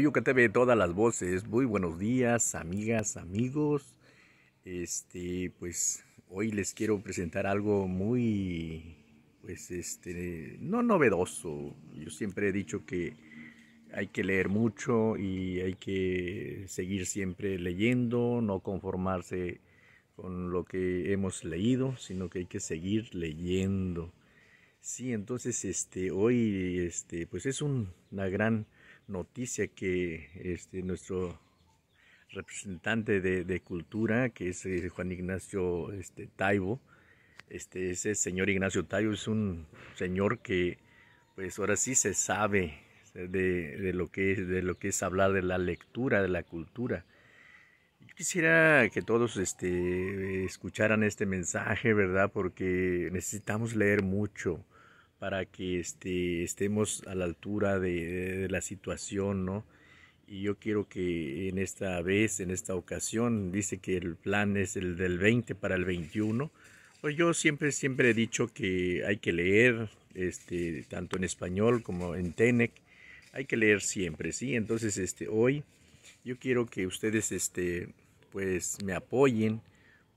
yo que te ve todas las voces. Muy buenos días, amigas, amigos. Este, pues hoy les quiero presentar algo muy pues este no novedoso. Yo siempre he dicho que hay que leer mucho y hay que seguir siempre leyendo, no conformarse con lo que hemos leído, sino que hay que seguir leyendo. Sí, entonces este hoy este pues es una gran noticia que este, nuestro representante de, cultura, que es eh, Juan Ignacio este, Taibo, este, ese señor Ignacio Taibo es un señor que pues ahora sí se sabe de, de, lo que es, de lo que es hablar de la lectura, de la cultura. Yo quisiera que todos este, escucharan este mensaje, ¿verdad? Porque necesitamos leer mucho para que este, estemos a la altura de, la situación, ¿no? Y yo quiero que en esta vez, en esta ocasión, dice que el plan es el del 20 para el 21. Pues yo siempre, siempre he dicho que hay que leer, este, tanto en español como en Tenec, hay que leer siempre, ¿sí? Entonces, este, hoy yo quiero que ustedes, este, pues me apoyen,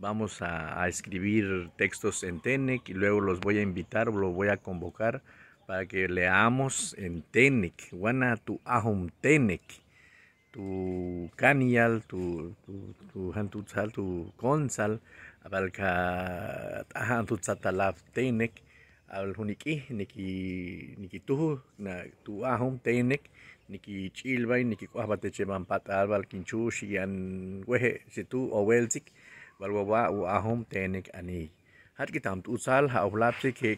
Vamos a, a escribir textos en TENEC y luego los voy a invitar o los voy a convocar para que leamos en TENEC. Wana tu ahom TENEC. Tu canial, tu tu tu consal, abalka ahantutzatalav TENEC al huniki niki niki tu, na tu ahom tenek niki chilvay niki kuahbate cheban patal bal kinchushi an si tu owelzik والوباء Tenek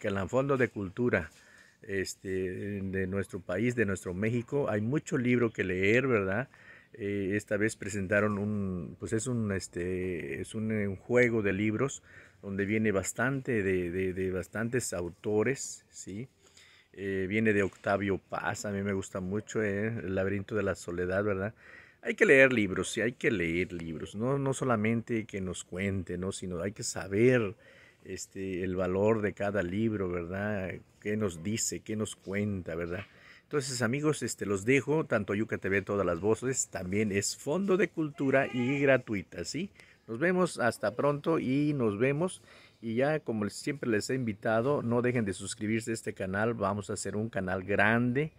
que en el fondo de cultura este, de nuestro país, de nuestro México, hay mucho libro que leer, ¿verdad? Eh, esta vez presentaron un, pues es un, este, es eh, un, juego de libros donde viene bastante de, de, de bastantes autores, ¿sí? Eh, viene de Octavio Paz, a mí me gusta mucho, El laberinto de la soledad, ¿verdad? hay que leer libros, sí, hay que leer libros, no, no solamente que nos cuente, ¿no? sino hay que saber este, el valor de cada libro, ¿verdad? ¿Qué nos dice, qué nos cuenta, ¿verdad? Entonces, amigos, este, los dejo, tanto Yuca todas las voces, también es fondo de cultura y gratuita, ¿sí? Nos vemos hasta pronto y nos vemos. Y ya como siempre les he invitado, no dejen de suscribirse a este canal, vamos a hacer un canal grande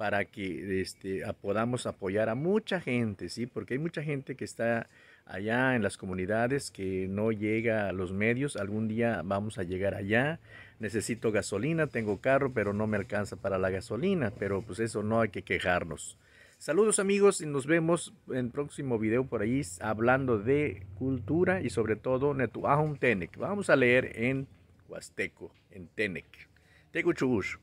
para que este, podamos apoyar a mucha gente, ¿sí? Porque hay mucha gente que está allá en las comunidades que no llega a los medios. Algún día vamos a llegar allá. Necesito gasolina, tengo carro, pero no me alcanza para la gasolina. Pero pues eso no hay que quejarnos. Saludos amigos y nos vemos en el próximo video por ahí hablando de cultura y sobre todo Netuahum Tenec. Vamos a leer en huasteco, en Tenec. chugush